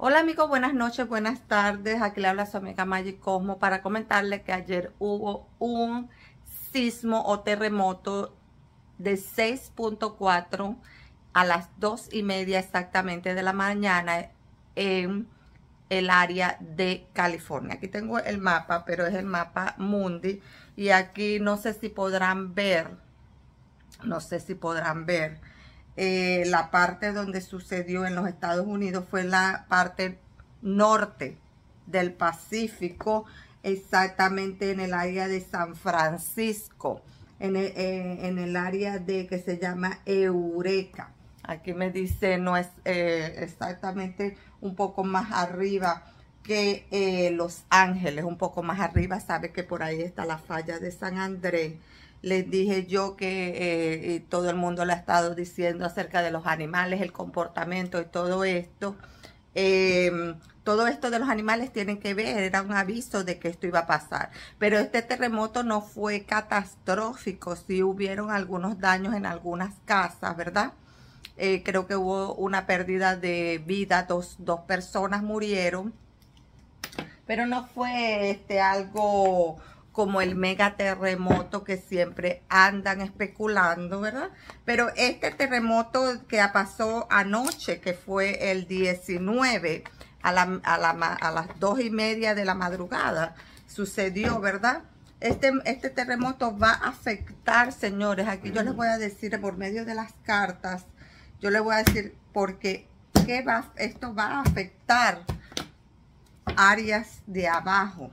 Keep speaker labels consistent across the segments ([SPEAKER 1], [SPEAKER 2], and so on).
[SPEAKER 1] Hola amigos, buenas noches, buenas tardes. Aquí le habla su amiga Magic Cosmo para comentarle que ayer hubo un sismo o terremoto de 6.4 a las 2 y media exactamente de la mañana en el área de California. Aquí tengo el mapa, pero es el mapa Mundi. Y aquí no sé si podrán ver, no sé si podrán ver eh, la parte donde sucedió en los Estados Unidos fue la parte norte del Pacífico, exactamente en el área de San Francisco, en el, eh, área de que se llama Eureka. Aquí me dice, no es eh, exactamente un poco más arriba que Los Ángeles, un poco más arriba, sabe que por ahí está la falla de San Andrés les dije yo que eh, todo el mundo lo ha estado diciendo acerca de los animales, el comportamiento y todo esto. Em, todo esto de los animales tiene que ver, era un aviso de que esto iba a pasar. Pero este terremoto no fue catastrófico, sí hubieron algunos daños en algunas casas, ¿verdad? Eh, creo que hubo una pérdida de vida, dos, dos personas murieron, pero no fue este, algo como el mega terremoto que siempre andan especulando, ¿verdad? Pero este terremoto que pasó anoche, que fue el 19 a, las 2 y media de la madrugada, sucedió, ¿verdad? Este, este terremoto va a afectar, señores, aquí yo les voy a decir por medio de las cartas, yo les voy a decir porque ¿qué va, esto va a afectar áreas de abajo,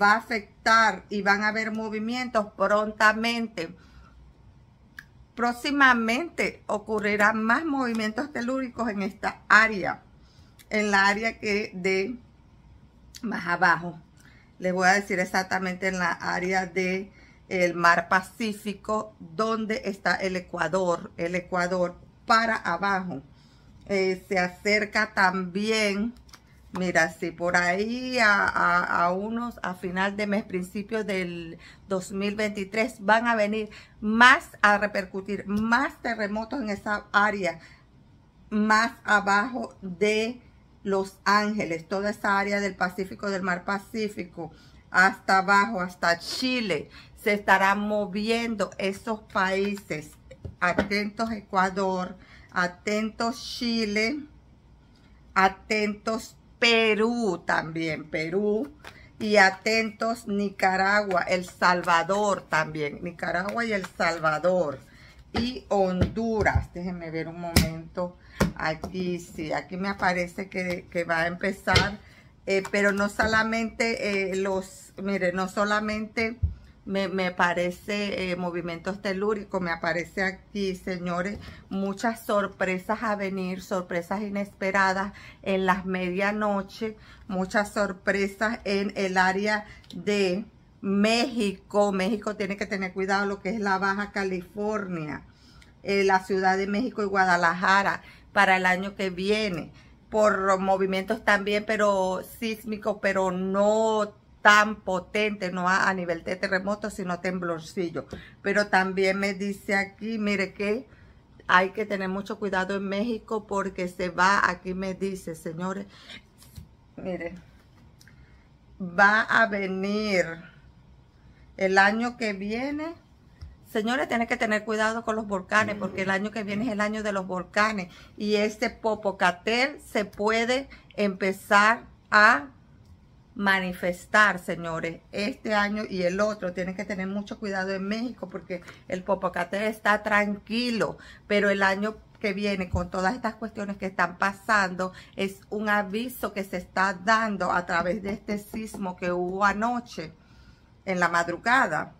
[SPEAKER 1] va a afectar y van a haber movimientos prontamente. Próximamente ocurrirán más movimientos telúricos en esta área, en la área que de más abajo. Les voy a decir exactamente en la área de el mar Pacífico, donde está el Ecuador, el Ecuador para abajo. Eh, se acerca también Mira, si por ahí a, unos a final de mes, principios del 2023, van a venir más a repercutir, más terremotos en esa área, más abajo de Los Ángeles, toda esa área del Pacífico, del Mar Pacífico, hasta abajo, hasta Chile, se estarán moviendo esos países. Atentos Ecuador, atentos Chile, atentos Perú también, Perú. Y atentos, Nicaragua, El Salvador también. Nicaragua y El Salvador. Y Honduras. Déjenme ver un momento. Aquí sí, aquí me aparece que, va a empezar. Eh, pero no solamente eh, los, mire, no solamente me, parece eh, movimientos telúricos, me aparece aquí, señores, muchas sorpresas a venir, sorpresas inesperadas en las medianoche, muchas sorpresas en el área de México. México tiene que tener cuidado lo que es la Baja California, eh, la Ciudad de México y Guadalajara para el año que viene por movimientos también, pero sísmicos, pero no tan potente, no a, nivel de terremoto, sino temblorcillo. Pero también me dice aquí, mire que hay que tener mucho cuidado en México porque se va, aquí me dice, señores, mire, va a venir el año que viene. Señores, tienen que tener cuidado con los volcanes mm. porque el año que viene es el año de los volcanes y este Popocatel se puede empezar a manifestar, señores, este año y el otro. Tienen que tener mucho cuidado en México porque el Popocate está tranquilo, pero el año que viene con todas estas cuestiones que están pasando es un aviso que se está dando a través de este sismo que hubo anoche en la madrugada,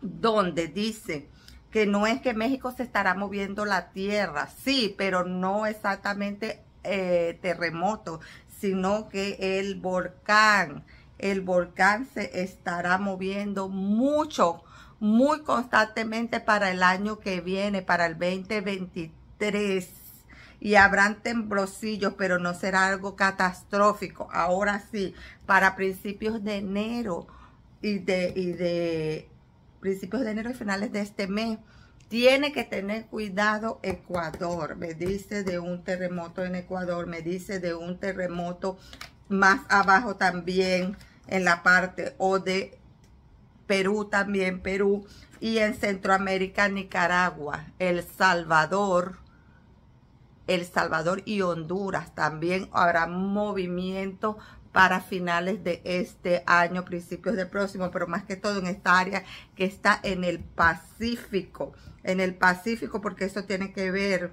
[SPEAKER 1] donde dice que no es que México se estará moviendo la tierra, sí, pero no exactamente eh, terremoto, sino que el volcán, el volcán se estará moviendo mucho, muy constantemente para el año que viene, para el 2023. Y habrán temblorcillos, pero no será algo catastrófico. Ahora sí, para principios de enero y de, y de principios de enero y finales de este mes, tiene que tener cuidado Ecuador. Me dice de un terremoto en Ecuador. Me dice de un terremoto más abajo también en la parte o de Perú también, Perú. Y en Centroamérica, Nicaragua, El Salvador, El Salvador y Honduras también habrá movimiento para finales de este año, principios del próximo, pero más que todo en esta área que está en el Pacífico, en el Pacífico, porque eso tiene que ver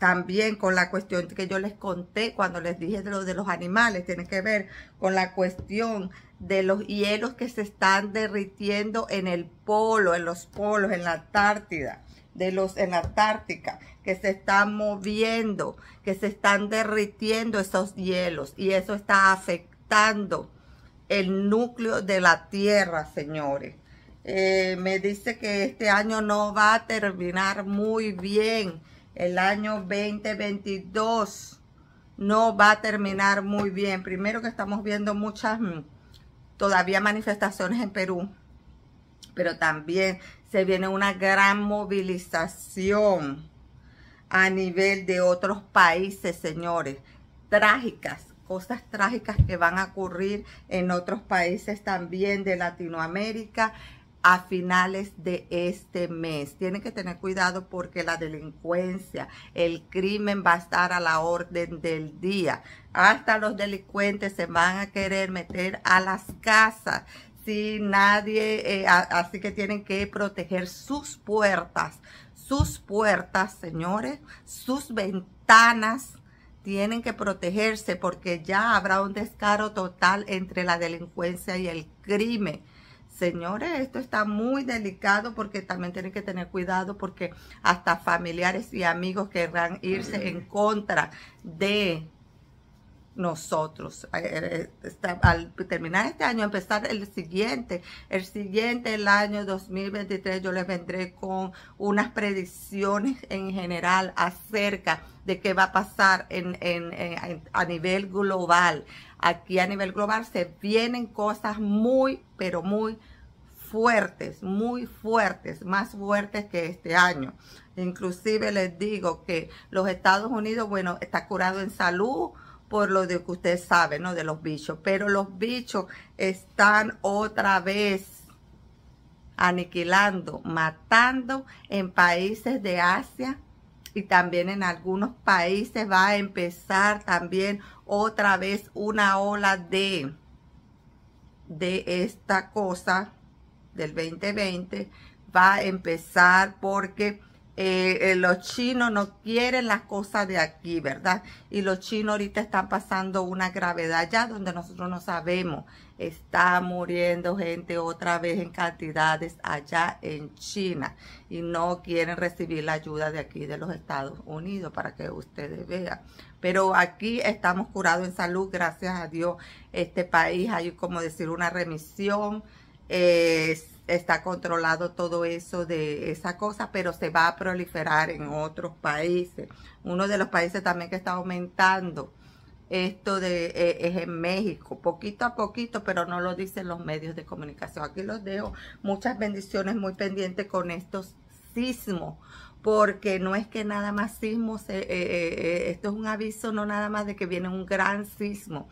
[SPEAKER 1] también con la cuestión que yo les conté cuando les dije de de los animales, tiene que ver con la cuestión de los hielos que se están derritiendo en el polo, en los polos, en la Antártida de los en la Antártica, que se están moviendo, que se están derritiendo esos hielos y eso está afectando el núcleo de la Tierra, señores. Eh, me dice que este año no va a terminar muy bien. El año 2022 no va a terminar muy bien. Primero que estamos viendo muchas mm, todavía manifestaciones en Perú, pero también se viene una gran movilización a nivel de otros países, señores. Trágicas, cosas trágicas que van a ocurrir en otros países también de Latinoamérica a finales de este mes. Tienen que tener cuidado porque la delincuencia, el crimen va a estar a la orden del día. Hasta los delincuentes se van a querer meter a las casas nadie, eh, así que tienen que proteger sus puertas, sus puertas, señores, sus ventanas, tienen que protegerse porque ya habrá un descaro total entre la delincuencia y el crimen. Señores, esto está muy delicado porque también tienen que tener cuidado porque hasta familiares y amigos querrán irse en contra de nosotros. Eh, eh, al terminar este año, empezar el siguiente, el siguiente, el año 2023, yo les vendré con unas predicciones en general acerca de qué va a pasar en, a nivel global. Aquí a nivel global se vienen cosas muy, pero muy fuertes, muy fuertes, más fuertes que este año. Inclusive les digo que los Estados Unidos, bueno, está curado en salud, por lo de que usted sabe, ¿no? De los bichos. Pero los bichos están otra vez aniquilando, matando en países de Asia y también en algunos países va a empezar también otra vez una ola de, de esta cosa del 2020. Va a empezar porque eh, eh, los chinos no quieren las cosas de aquí, ¿verdad? Y los chinos ahorita están pasando una gravedad allá donde nosotros no sabemos. Está muriendo gente otra vez en cantidades allá en China y no quieren recibir la ayuda de aquí de los Estados Unidos para que ustedes vean. Pero aquí estamos curados en salud, gracias a Dios. Este país hay como decir una remisión está controlado todo eso de esa cosa, pero se va a proliferar en otros países. Uno de los países también que está aumentando esto de, e, es en México, poquito a poquito, pero no lo dicen los medios de comunicación. Aquí los dejo. Muchas bendiciones, muy pendiente con estos sismos, porque no es que nada más sismos, eh, eh, eh, esto es un aviso, no nada más de que viene un gran sismo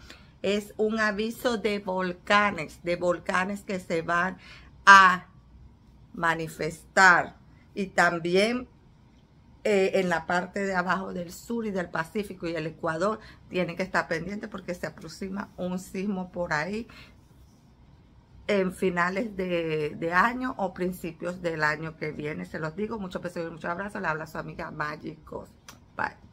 [SPEAKER 1] es un aviso de volcanes, de volcanes que se van a manifestar. Y también eh, en la parte de abajo del sur y del Pacífico y el Ecuador tienen que estar pendientes porque se aproxima un sismo por ahí en finales de, año o principios del año que viene. Se los digo, muchos besos y muchos abrazos. Le habla su amiga Magicos. Bye.